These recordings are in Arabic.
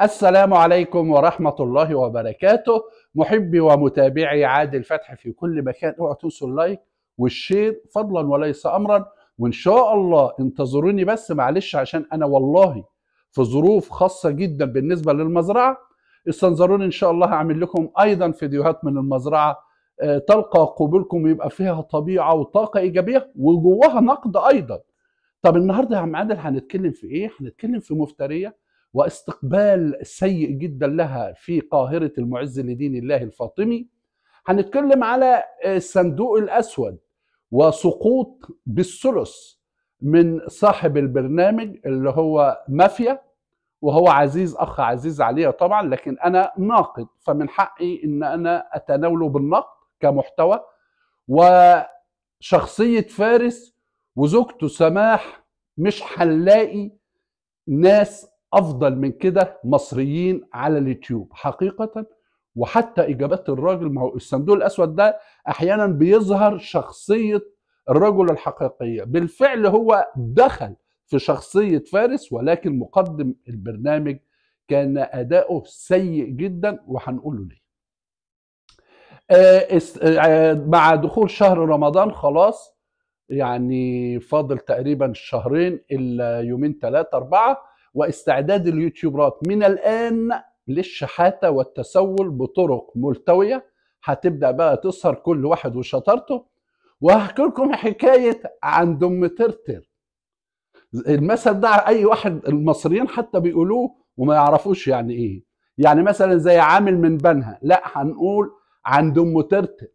السلام عليكم ورحمة الله وبركاته محبي ومتابعي عادل فتح في كل مكان اوعوا تنسوا اللايك والشير فضلا وليس أمرا وإن شاء الله انتظروني بس معلش عشان أنا والله في ظروف خاصة جدا بالنسبة للمزرعة استنظروني إن شاء الله هعمل لكم أيضا فيديوهات من المزرعة آه، تلقى قبولكم يبقى فيها طبيعة وطاقة إيجابية وجواها نقد أيضا طب النهاردة يا عم عادل هنتكلم في إيه؟ هنتكلم في مفترية واستقبال سيء جدا لها في قاهرة المعز لدين الله الفاطمي هنتكلم على الصندوق آه، الأسود وسقوط بالثلث من صاحب البرنامج اللي هو مافيا وهو عزيز أخ عزيز عليا طبعا لكن أنا ناقد فمن حقي إن أنا أتناوله بالنقد كمحتوى وشخصية فارس وزوجته سماح مش هنلاقي ناس افضل من كده مصريين على اليوتيوب حقيقه وحتى اجابات الراجل ما هو الصندوق الاسود ده احيانا بيظهر شخصيه الرجل الحقيقيه بالفعل هو دخل في شخصيه فارس ولكن مقدم البرنامج كان اداؤه سيء جدا وهنقوله ليه آه، آه، مع دخول شهر رمضان خلاص يعني فاضل تقريبا شهرين الا يومين ثلاثه اربعه واستعداد اليوتيوبرات من الآن للشحاتة والتسول بطرق ملتوية هتبدأ بقى تظهر كل واحد وشطارته وهحكي لكم حكاية عن دم ترتر المثل ده أي واحد المصريين حتى بيقولوه وما يعرفوش يعني إيه يعني مثلا زي عامل من بنها لا هنقول عن دم ترتر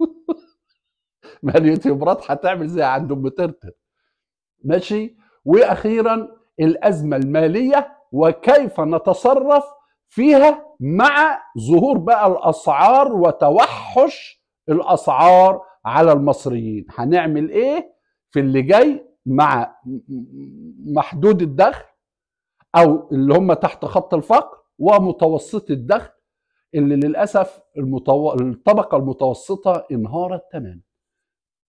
ما اليوتيوبرات هتعمل زي عن دم ترتر ماشي واخيرا الازمه الماليه وكيف نتصرف فيها مع ظهور بقى الاسعار وتوحش الاسعار على المصريين هنعمل ايه في اللي جاي مع محدود الدخل او اللي هم تحت خط الفقر ومتوسط الدخل اللي للاسف المتو... الطبقه المتوسطه انهارت تماما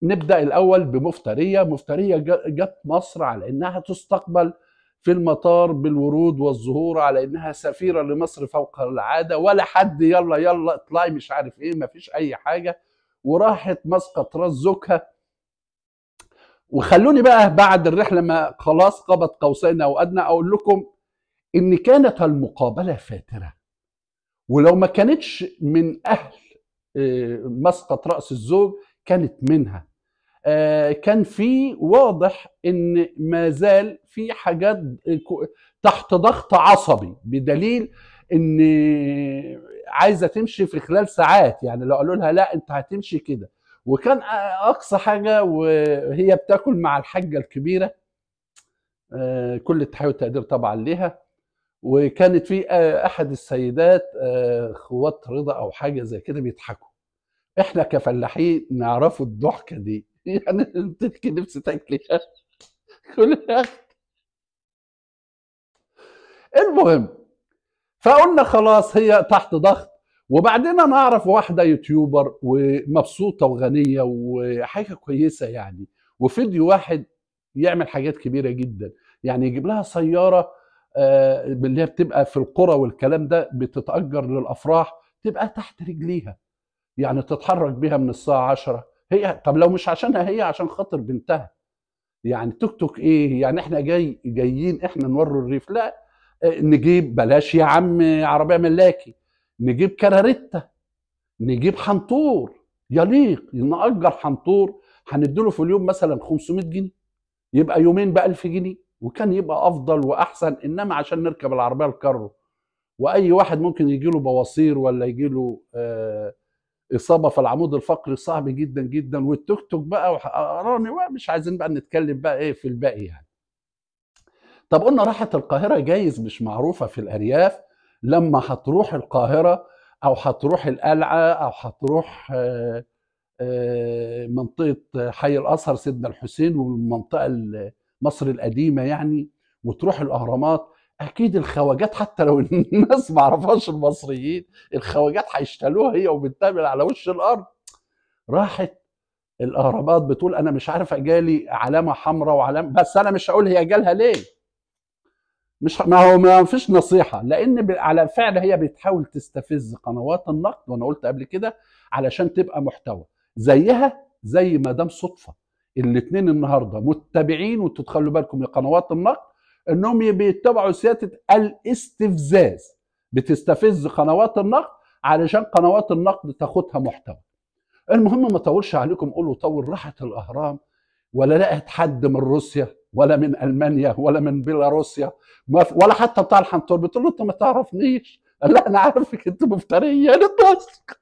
نبدا الاول بمفتريه مفتريه جت مصر على انها تستقبل في المطار بالورود والزهور على انها سفيره لمصر فوق العاده ولا حد يلا يلا اطلعي مش عارف ايه مفيش اي حاجه وراحت مسقط راس زوجها وخلوني بقى بعد الرحله ما خلاص قبض قوسين او ادنى اقول لكم ان كانت المقابله فاتره ولو ما كانتش من اهل آه، مسقط راس الزوج كانت منها آه، كان في واضح ان ما زال في حاجات تحت ضغط عصبي بدليل ان عايزه تمشي في خلال ساعات يعني لو قالوا لها لا انت هتمشي كده وكان اقصى حاجه وهي بتاكل مع الحاجه الكبيره آه، كل التحية والتقدير طبعا ليها وكانت في احد السيدات آه، اخوات رضا او حاجه زي كده بيضحكوا احنا كفلاحين نعرفوا الضحكه دي يعني بتتكي نفسي تاكلي كل المهم فقلنا خلاص هي تحت ضغط وبعدين انا اعرف واحده يوتيوبر ومبسوطه وغنيه وحاجه كويسه يعني وفيديو واحد يعمل حاجات كبيره جدا يعني يجيب لها سياره آه، اللي هي بتبقى في القرى والكلام ده بتتاجر للافراح تبقى تحت رجليها يعني تتحرك بيها من الساعه 10 هي طب لو مش عشانها هي عشان خاطر بنتها يعني توك توك ايه يعني احنا جاي جايين احنا نوروا الريف لا آه، نجيب بلاش يا عم عربيه ملاكي نجيب كراريتا نجيب حنطور يليق نأجر حنطور هنديله في اليوم مثلا 500 جنيه يبقى يومين ب 1000 جنيه وكان يبقى افضل واحسن انما عشان نركب العربيه الكارو واي واحد ممكن يجي له بواسير ولا يجي له آه اصابه في العمود الفقري صعب جدا جدا والتوك توك بقى وحقراني مش عايزين بقى نتكلم بقى ايه في الباقي يعني طب قلنا راحت القاهره جايز مش معروفه في الارياف لما هتروح القاهره او هتروح القلعه او هتروح منطقه حي الازهر سيدنا الحسين والمنطقه مصر القديمه يعني وتروح الاهرامات اكيد الخواجات حتى لو الناس ما عرفهاش المصريين الخواجات هيشتلوها هي وبالتامل على وش الارض راحت الاهرامات بتقول انا مش عارف اجالي علامه حمراء وعلامه بس انا مش هقول هي جالها ليه مش ما هو ما فيش نصيحه لان على فعل هي بتحاول تستفز قنوات النقد وانا قلت قبل كده علشان تبقى محتوى زيها زي دام صدفه الاثنين النهارده متبعين وتدخلوا بالكم لقنوات النقد انهم بيتبعوا سياسه الاستفزاز بتستفز قنوات النقد علشان قنوات النقد تاخدها محتوى المهم ما طولش عليكم قولوا طول راحت الاهرام ولا لقت حد من روسيا ولا من المانيا ولا من بيلاروسيا ولا حتى بتاع الحنطور بتقول له انت ما تعرفنيش قال لا انا عارفك انت مفتريه يا نتمسك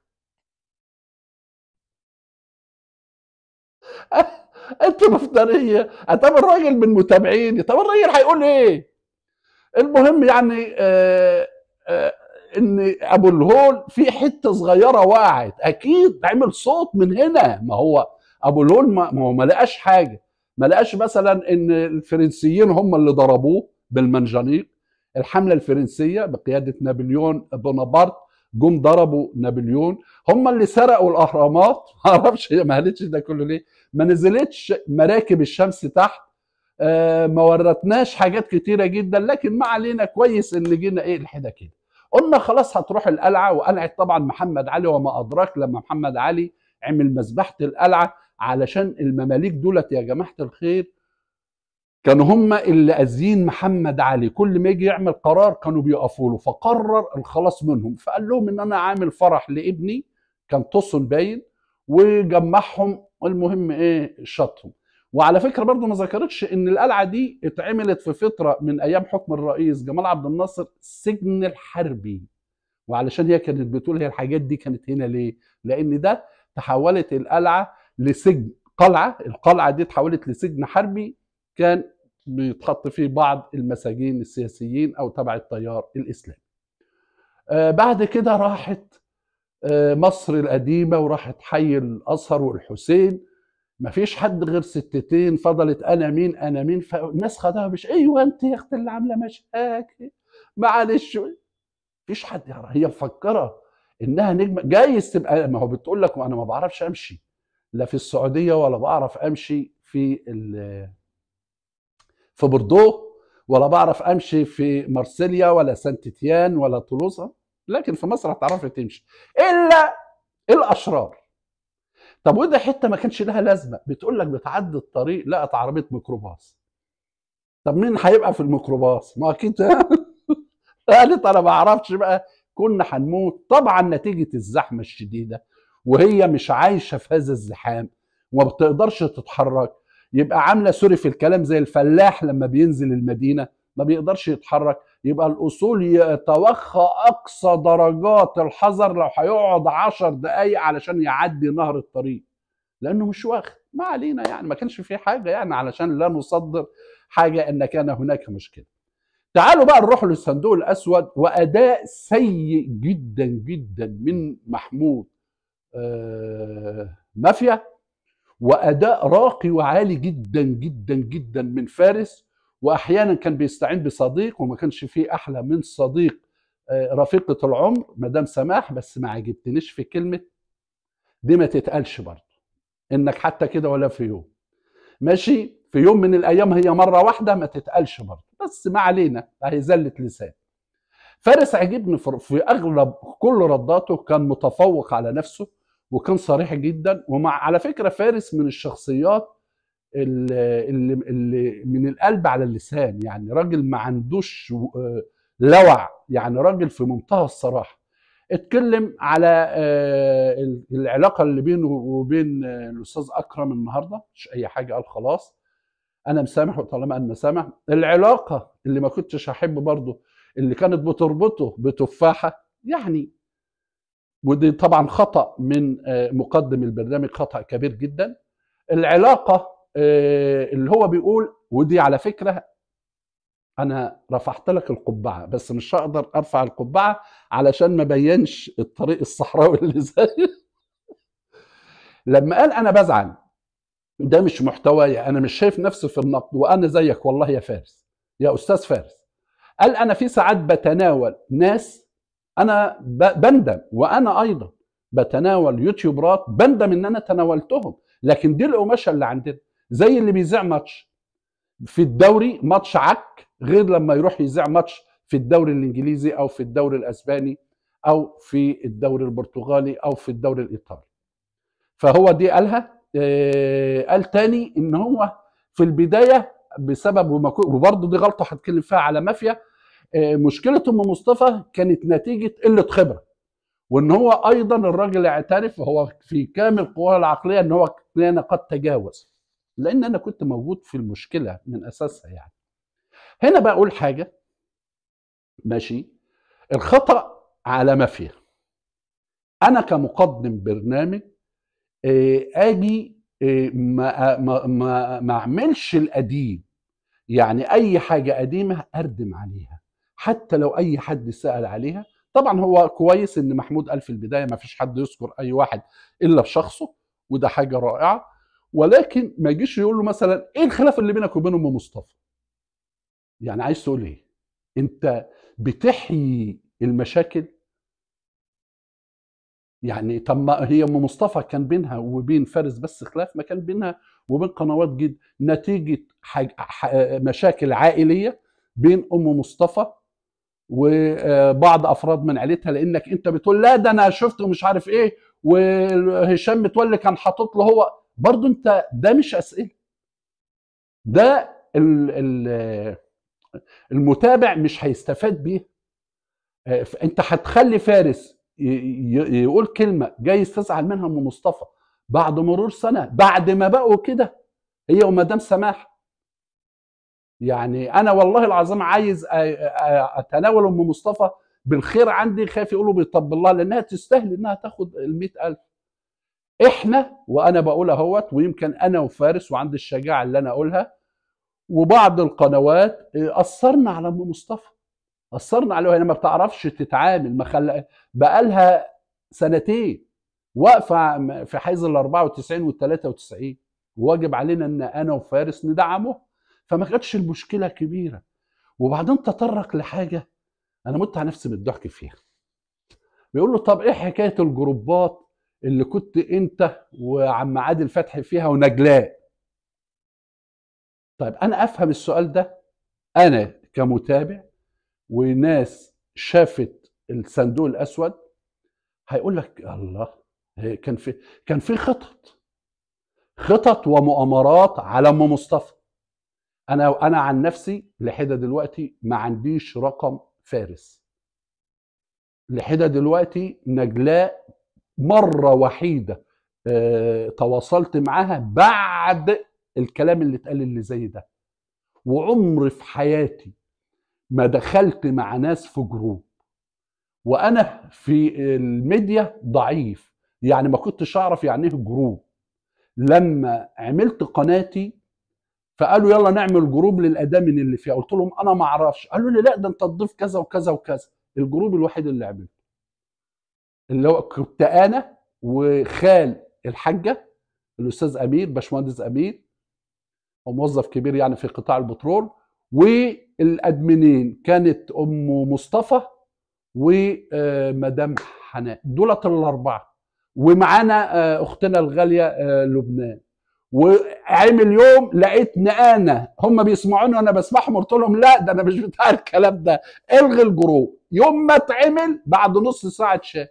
انت مفتريه طب الراجل من متابعيني طب الراجل هيقول ايه المهم يعني آه، آه، ان ابو الهول في حته صغيره وقعت اكيد عمل صوت من هنا ما هو ابو الهول ما هو ما لقاش حاجه ما لقاش مثلا ان الفرنسيين هم اللي ضربوه بالمنجنيق الحمله الفرنسيه بقياده نابليون بونابرت جم ضربوا نابليون هم اللي سرقوا الاهرامات ما اعرفش هي ما قالتش ده كله ليه ما نزلتش مراكب الشمس تحت آه ما ورتناش حاجات كتيره جدا لكن ما علينا كويس ان جينا ايه الحده كده قلنا خلاص هتروح القلعه وقلعه طبعا محمد علي وما ادراك لما محمد علي عمل مذبحه القلعه علشان المماليك دولت يا جماعه الخير كانوا هم اللي اذين محمد علي كل ما يجي يعمل قرار كانوا بيقفوا له فقرر الخلاص منهم فقال لهم ان انا عامل فرح لابني كان طسن باين وجمعهم المهم ايه شطهم وعلى فكره برضو ما ذكرتش ان القلعه دي اتعملت في فتره من ايام حكم الرئيس جمال عبد الناصر سجن الحربي وعلشان هي كانت بتقول هي الحاجات دي كانت هنا ليه لان ده تحولت القلعه لسجن قلعه القلعه دي اتحولت لسجن حربي كان بيتحط فيه بعض المساجين السياسيين او تبع التيار الاسلامي آه، بعد كده راحت آه، مصر القديمه وراحت حي الازهر والحسين مفيش حد غير ستتين فضلت انا مين انا مين فالناس خدها مش ايوه انت يا اختي اللي عامله مشاكل معلش مفيش حد يعرف هي مفكره انها نجمه جايز تبقى ما هو بتقول لك انا ما بعرفش امشي لا في السعوديه ولا بعرف امشي في في بوردو ولا بعرف امشي في مارسيليا ولا سانت تيان ولا طولوزا لكن في مصر هتعرفي تمشي الا الاشرار طب وده حته ما كانش لها لازمه بتقول لك بتعدي الطريق لقت عربيه ميكروباص طب مين هيبقى في الميكروباص ما اكيد قالت انا ما اعرفش بقى كنا هنموت طبعا نتيجه الزحمه الشديده وهي مش عايشه في هذا الزحام وما بتقدرش تتحرك يبقى عامله سوري في الكلام زي الفلاح لما بينزل المدينه ما بيقدرش يتحرك يبقى الاصول يتوخى اقصى درجات الحذر لو هيقعد عشر دقايق علشان يعدي نهر الطريق لانه مش واخد ما علينا يعني ما كانش في حاجه يعني علشان لا نصدر حاجه ان كان هناك مشكله تعالوا بقى نروح للصندوق الاسود واداء سيء جدا جدا من محمود آه مافيا واداء راقي وعالي جدا جدا جدا من فارس واحيانا كان بيستعين بصديق وما كانش فيه احلى من صديق آه، رفيقه العمر مدام سماح بس ما عجبتنيش في كلمه دي ما تتقالش برضه انك حتى كده ولا في يوم ماشي في يوم من الايام هي مره واحده ما تتقالش برضه بس ما علينا هي زلت لسان فارس عجبني في اغلب كل رداته كان متفوق على نفسه وكان صريح جدا ومع على فكره فارس من الشخصيات اللي, اللي من القلب على اللسان يعني راجل ما عندوش آه، لوع يعني راجل في منتهى الصراحه اتكلم على آه، العلاقه اللي بينه وبين آه، الاستاذ اكرم النهارده مش اي حاجه قال خلاص انا مسامح وطالما انا مسامح العلاقه اللي ما كنتش هحب برضه اللي كانت بتربطه بتفاحه يعني ودي طبعا خطا من آه، مقدم البرنامج خطا كبير جدا العلاقه آه، اللي هو بيقول ودي على فكره انا رفعت لك القبعه بس مش هقدر ارفع القبعه علشان ما بينش الطريق الصحراوي اللي زي لما قال انا بزعل ده مش محتوايا يعني انا مش شايف نفسي في النقد وانا زيك والله يا فارس يا استاذ فارس قال انا في ساعات بتناول ناس انا بندم وانا ايضا بتناول يوتيوبرات بندم ان انا تناولتهم لكن دي القماشه اللي عندنا زي اللي بيذاع ماتش في الدوري ماتش عك غير لما يروح يذاع ماتش في الدوري الانجليزي او في الدوري الاسباني او في الدوري البرتغالي او في الدوري الايطالي فهو دي قالها آه، قال تاني ان هو في البدايه بسبب وبرضه دي غلطه هتكلم فيها على مافيا مشكله ام مصطفى كانت نتيجه قله خبره وان هو ايضا الراجل اعترف وهو في كامل قواه العقليه ان هو كان قد تجاوز لان انا كنت موجود في المشكله من اساسها يعني هنا بقول حاجه ماشي الخطا على ما فيها انا كمقدم برنامج آه، اجي آه، آه، ما ما ما اعملش القديم يعني اي حاجه قديمه اردم عليها حتى لو اي حد سال عليها طبعا هو كويس ان محمود قال في البدايه ما فيش حد يذكر اي واحد الا بشخصه وده حاجه رائعه ولكن ما يجيش يقول له مثلا ايه الخلاف اللي بينك وبين ام مصطفى؟ يعني عايز تقول ايه؟ انت بتحيي المشاكل يعني طب ما هي ام مصطفى كان بينها وبين فارس بس خلاف ما كان بينها وبين قنوات جد نتيجه حاج... ح... مشاكل عائليه بين ام مصطفى وبعض افراد من عيلتها لانك انت بتقول لا ده انا شفت ومش عارف ايه وهشام متولي كان حاطط له هو برضه انت ده مش اسئله ده المتابع مش هيستفاد بيها آه، انت هتخلي فارس يقول كلمه جايز تزعل منها ام مصطفى بعد مرور سنه بعد ما بقوا كده هي ومدام سماح يعني انا والله العظيم عايز اتناول ام مصطفى بالخير عندي خايف يقولوا بيطب الله لانها تستاهل انها تاخد ال 100000 احنا وانا بقول اهوت ويمكن انا وفارس وعندي الشجاعه اللي انا اقولها وبعض القنوات آه، اثرنا على ام مصطفى اثرنا عليها هي ما بتعرفش تتعامل ما خل... بقالها سنتين واقفه في حيز ال 94 وال 93 وواجب علينا ان انا وفارس ندعمه فما كانتش المشكله كبيره وبعدين تطرق لحاجه انا مت على نفسي بالضحك فيها بيقول له طب ايه حكايه الجروبات اللي كنت انت وعم عادل فتحي فيها ونجلاء طيب انا افهم السؤال ده انا كمتابع وناس شافت الصندوق الاسود هيقول لك الله كان في كان في خطط خطط ومؤامرات على ام مصطفى انا انا عن نفسي لحد دلوقتي ما عنديش رقم فارس لحد دلوقتي نجلاء مره وحيده اه تواصلت معاها بعد الكلام اللي اتقال اللي زي ده وعمري في حياتي ما دخلت مع ناس في جروب وانا في الميديا ضعيف يعني ما كنتش اعرف يعني ايه جروب لما عملت قناتي فقالوا يلا نعمل جروب للادامن اللي فيها قلت لهم انا ما اعرفش قالوا لي لا ده انت تضيف كذا وكذا وكذا الجروب الوحيد اللي عملته اللي هو كنت انا وخال الحاجه الاستاذ امير باشمهندس امير وموظف كبير يعني في قطاع البترول والادمنين كانت ام مصطفى ومدام آه، حنان دولت الاربعه ومعانا آه، اختنا الغاليه آه، لبنان عمل يوم لقيتني انا هم بيسمعوني وانا بسمعهم قلت لهم لا ده انا مش بتاع الكلام ده الغي الجروب يوم ما اتعمل بعد نص ساعه شاف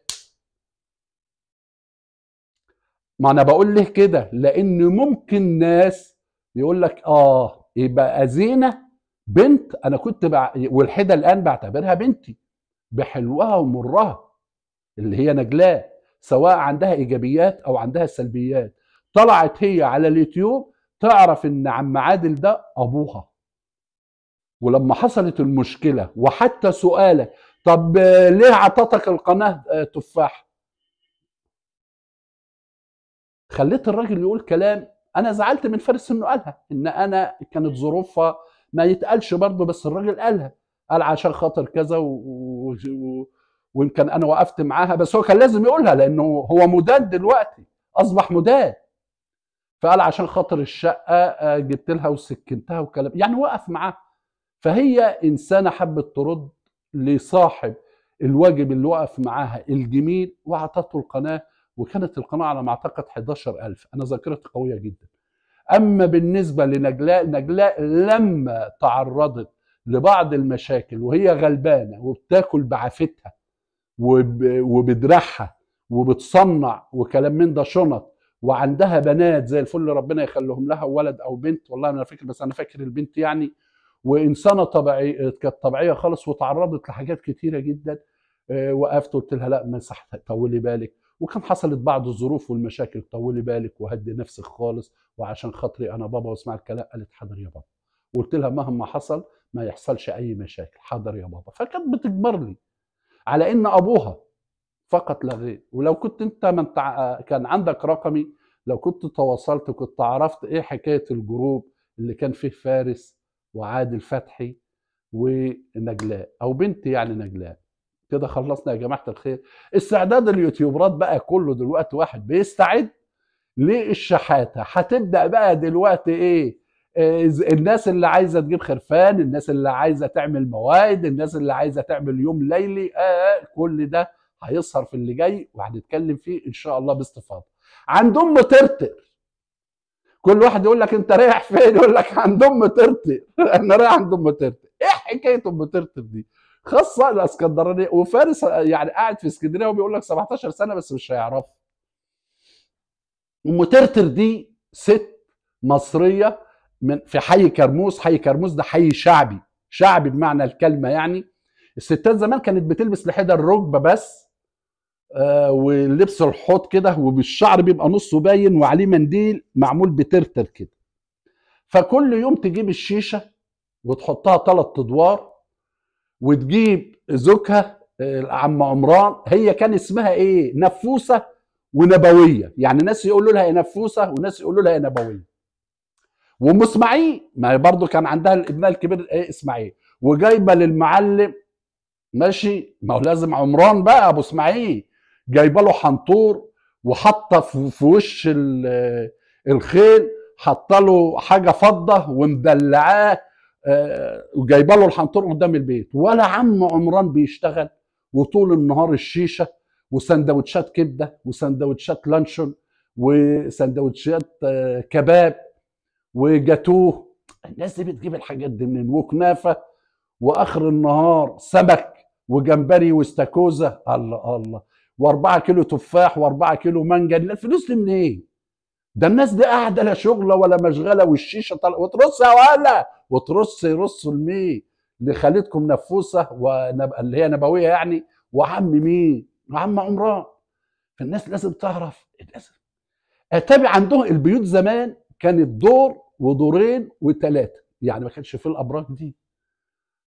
ما انا بقول له كده لان ممكن ناس يقول لك اه يبقى زينه بنت انا كنت بع... والحده الان بعتبرها بنتي بحلوها ومرها اللي هي نجلاء سواء عندها ايجابيات او عندها سلبيات طلعت هي على اليوتيوب تعرف ان عم عادل ده ابوها ولما حصلت المشكله وحتى سؤالك طب ليه عطتك القناه آه، تفاح خليت الراجل يقول كلام انا زعلت من فارس انه قالها ان انا كانت ظروفها ما يتقالش برضه بس الراجل قالها قال عشان خاطر كذا و... و... و... وان كان انا وقفت معاها بس هو كان لازم يقولها لانه هو مداد دلوقتي اصبح مداد فقال عشان خاطر الشقه آه، جبت لها وسكنتها وكلام يعني وقف معاه فهي انسانه حبت ترد لصاحب الواجب اللي وقف معاها الجميل واعطته القناه وكانت القناه على ما اعتقد 11000 انا ذاكرتي قويه جدا اما بالنسبه لنجلاء نجلاء لما تعرضت لبعض المشاكل وهي غلبانه وبتاكل بعافتها وبدرعها وبتصنع وكلام من ده شنط وعندها بنات زي الفل ربنا يخليهم لها ولد او بنت والله انا فاكر بس انا فاكر البنت يعني وانسانه طبيعيه كانت طبيعيه خالص وتعرضت لحاجات كتيره جدا آه، وقفت قلت لها لا مسح طولي بالك وكان حصلت بعض الظروف والمشاكل طولي بالك وهدي نفسك خالص وعشان خاطري انا بابا واسمع الكلام قالت حاضر يا بابا وقلت لها مهما حصل ما يحصلش اي مشاكل حاضر يا بابا فكانت بتجبرني على ان ابوها فقط لا غير ولو كنت انت من تع... كان عندك رقمي لو كنت تواصلت كنت عرفت ايه حكايه الجروب اللي كان فيه فارس وعادل فتحي ونجلاء او بنت يعني نجلاء كده خلصنا يا جماعه الخير استعداد اليوتيوبرات بقى كله دلوقتي واحد بيستعد للشحاته هتبدا بقى دلوقتي ايه الناس اللي عايزه تجيب خرفان الناس اللي عايزه تعمل موائد الناس اللي عايزه تعمل يوم ليلي آه, آه، كل ده هيظهر في اللي جاي وهنتكلم فيه ان شاء الله باستفاضه عند ام ترتر كل واحد يقول لك انت رايح فين يقول لك عند ام ترتر انا رايح عند ام ترتر ايه حكايه ام ترتر دي خاصه الاسكندرانيه وفارس يعني قاعد في اسكندريه وبيقول لك 17 سنه بس مش هيعرفها ام ترتر دي ست مصريه من في حي كرموز حي كرموز ده حي شعبي شعبي بمعنى الكلمه يعني الستات زمان كانت بتلبس لحية الركبه بس آه، ولبس الحوض كده وبالشعر بيبقى نصه باين وعليه منديل معمول بترتر كده فكل يوم تجيب الشيشه وتحطها ثلاث ادوار وتجيب زوجها العم آه، عمران هي كان اسمها ايه نفوسه ونبويه يعني ناس يقولوا لها نفوسه وناس يقولوا لها نبويه وام اسماعيل ما برضه كان عندها الابنها الكبير ايه اسماعيل وجايبه للمعلم ماشي ما هو لازم عمران بقى ابو اسماعيل جايبه له حنطور وحاطه في وش الخيل حاطه له حاجه فضه ومدلعاه آه، وجايبه له الحنطور قدام البيت ولا عم عمران بيشتغل وطول النهار الشيشه وسندوتشات كبده وسندوتشات لانشون وسندوتشات آه، كباب وجاتوه الناس دي بتجيب الحاجات دي منين وكنافه واخر النهار سمك وجمبري واستاكوزا الله الله و4 كيلو تفاح و4 كيلو مانجا الفلوس دي منين؟ إيه؟ ده الناس دي قاعده لا شغله ولا مشغله والشيشه وترص يا ولا وترص يرص لمين؟ لخالتكم نفوسه ونب... اللي هي نبويه يعني وعم مين؟ وعم عمران فالناس لازم تعرف للأسف اتابع عندهم البيوت زمان كانت دور ودورين وثلاثه يعني ما كانش في الابراج دي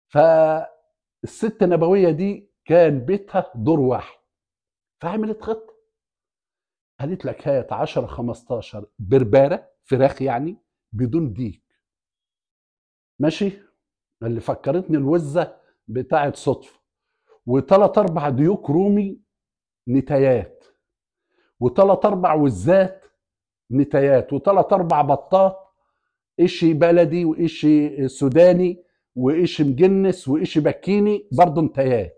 فالست نبويه دي كان بيتها دور واحد فعملت خطه قالت لك هات 10 15 برباره فراخ يعني بدون ديك ماشي اللي فكرتني الوزه بتاعه صدفه وثلاث اربع ديوك رومي نتايات وثلاث اربع وزات نتايات وثلاث اربع بطات اشي بلدي واشي سوداني واشي مجنس واشي بكيني برضه نتايات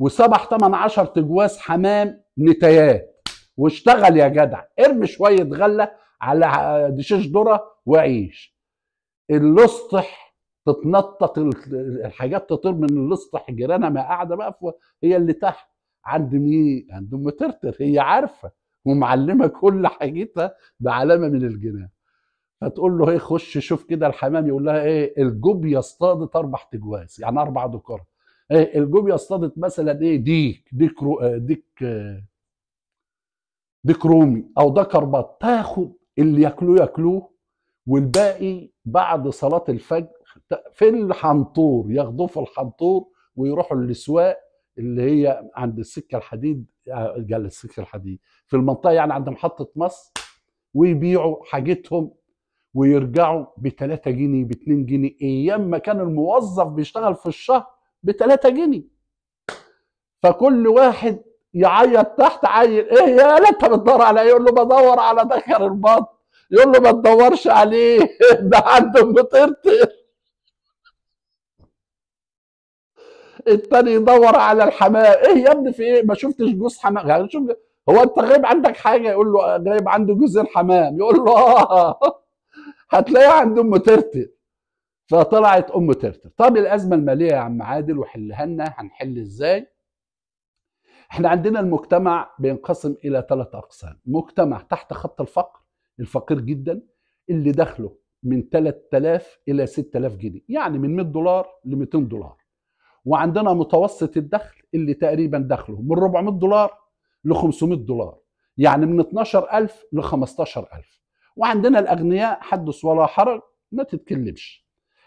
وسبح 8 10 تجواز حمام نتايات واشتغل يا جدع ارمي شويه غله على دشيش ذره وعيش اللسطح تتنطط الحاجات تطير من اللسطح جيرانها ما قاعده بقى هي اللي تحت عند مين؟ عند ام ترتر هي عارفه ومعلمه كل حاجتها بعلامه من الجنان فتقول له ايه خش شوف كده الحمام يقول لها ايه الجوبيا اصطادت اربع تجواز يعني اربع دكار ايه الجوبيه اصطادت مثلا ايه ديك ديك آه، ديك آه، ديك رومي او ذكر بط تاخد اللي ياكلوه ياكلوه والباقي بعد صلاه الفجر في الحنطور ياخدوه في الحنطور ويروحوا للسواق اللي هي عند السكه الحديد آه، قال السكه الحديد في المنطقه يعني عند محطه مصر ويبيعوا حاجتهم ويرجعوا ب 3 جنيه ب 2 جنيه ايام ما كان الموظف بيشتغل في الشهر ب 3 جنيه فكل واحد يعيط تحت عيل ايه يا لا انت بتدور على ايه يقول له بدور على دكر البط يقول له ما تدورش عليه ده عنده بطرطر التاني يدور على الحمام ايه يا ابني في ايه ما شفتش جوز حمام يعني شوف هو انت غايب عندك حاجه يقول له غايب عنده جوز الحمام يقول له اه هتلاقيه عنده مترتر فطلعت ام ترتر طب الازمه الماليه يا عم عادل وحلها لنا هنحل ازاي احنا عندنا المجتمع بينقسم الى ثلاث اقسام مجتمع تحت خط الفقر الفقير جدا اللي دخله من 3000 الى 6000 جنيه يعني من 100 دولار ل 200 دولار وعندنا متوسط الدخل اللي تقريبا دخله من 400 دولار ل 500 دولار يعني من 12000 ل 15000 وعندنا الاغنياء حدث ولا حرج ما تتكلمش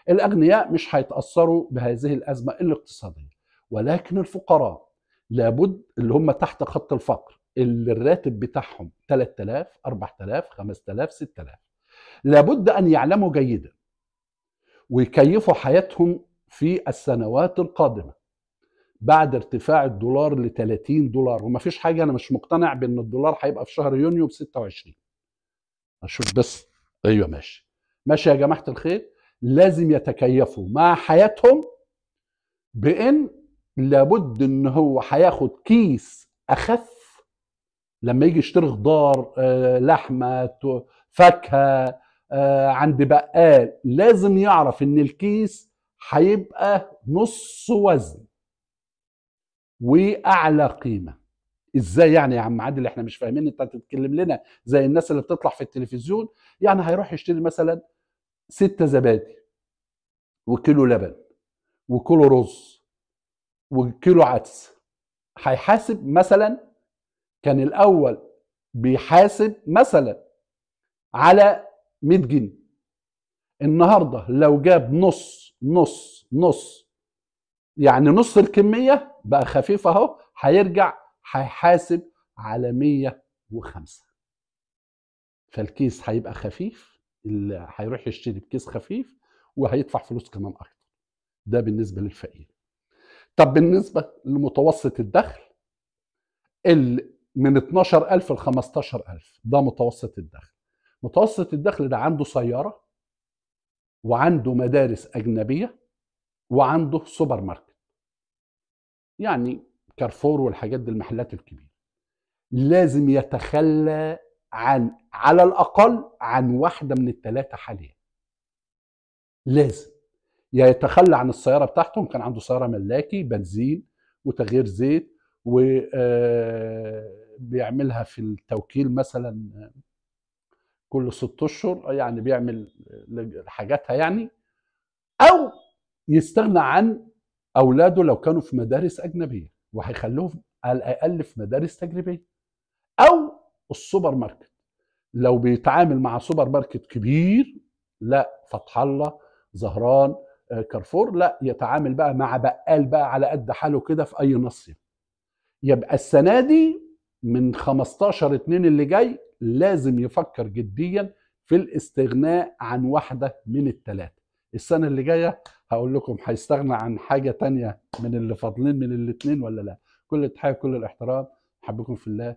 الاغنياء مش هيتاثروا بهذه الازمه الاقتصاديه ولكن الفقراء لابد اللي هم تحت خط الفقر اللي الراتب بتاعهم 3000 4000 5000 6000 لابد ان يعلموا جيدا ويكيفوا حياتهم في السنوات القادمه بعد ارتفاع الدولار ل 30 دولار وما فيش حاجه انا مش مقتنع بان الدولار هيبقى في شهر يونيو ب 26 اشوف بس ايوه ماشي ماشي يا جماعه الخير لازم يتكيفوا مع حياتهم بان لابد ان هو هياخد كيس اخف لما يجي يشتري خضار آه، لحمه فاكهه آه، عند بقال آه، لازم يعرف ان الكيس هيبقى نص وزن واعلى قيمه ازاي يعني يا عم عادل احنا مش فاهمين انت هتتكلم لنا زي الناس اللي بتطلع في التلفزيون يعني هيروح يشتري مثلا ستة زبادي وكيلو لبن وكيلو رز وكيلو عدس هيحاسب مثلا كان الاول بيحاسب مثلا على 100 جنيه النهارده لو جاب نص نص نص يعني نص الكميه بقى خفيف اهو هيرجع هيحاسب على 105 فالكيس هيبقى خفيف اللي هيروح يشتري بكيس خفيف وهيدفع فلوس كمان اكتر ده بالنسبه للفقير طب بالنسبه لمتوسط الدخل اللي من 12000 ل 15000 ده متوسط الدخل متوسط الدخل ده عنده سياره وعنده مدارس اجنبيه وعنده سوبر ماركت يعني كارفور والحاجات دي المحلات الكبيره لازم يتخلى عن على الأقل عن واحدة من الثلاثة حاليا لازم يا يتخلى عن السيارة بتاعته كان عنده سيارة ملاكي بنزين وتغيير زيت و آه، بيعملها في التوكيل مثلا كل ست اشهر يعني بيعمل حاجاتها يعني او يستغنى عن اولاده لو كانوا في مدارس اجنبيه وهيخلوهم على الاقل في مدارس تجريبيه او السوبر ماركت لو بيتعامل مع سوبر ماركت كبير لا فتح الله زهران آه، كارفور لا يتعامل بقى مع بقال بقى على قد حاله كده في اي نص يبقى السنه دي من 15 2 اللي جاي لازم يفكر جديا في الاستغناء عن واحده من الثلاثه السنه اللي جايه هقول لكم هيستغنى عن حاجه تانية من اللي فاضلين من الاثنين ولا لا كل التحيه كل الاحترام حبكم في الله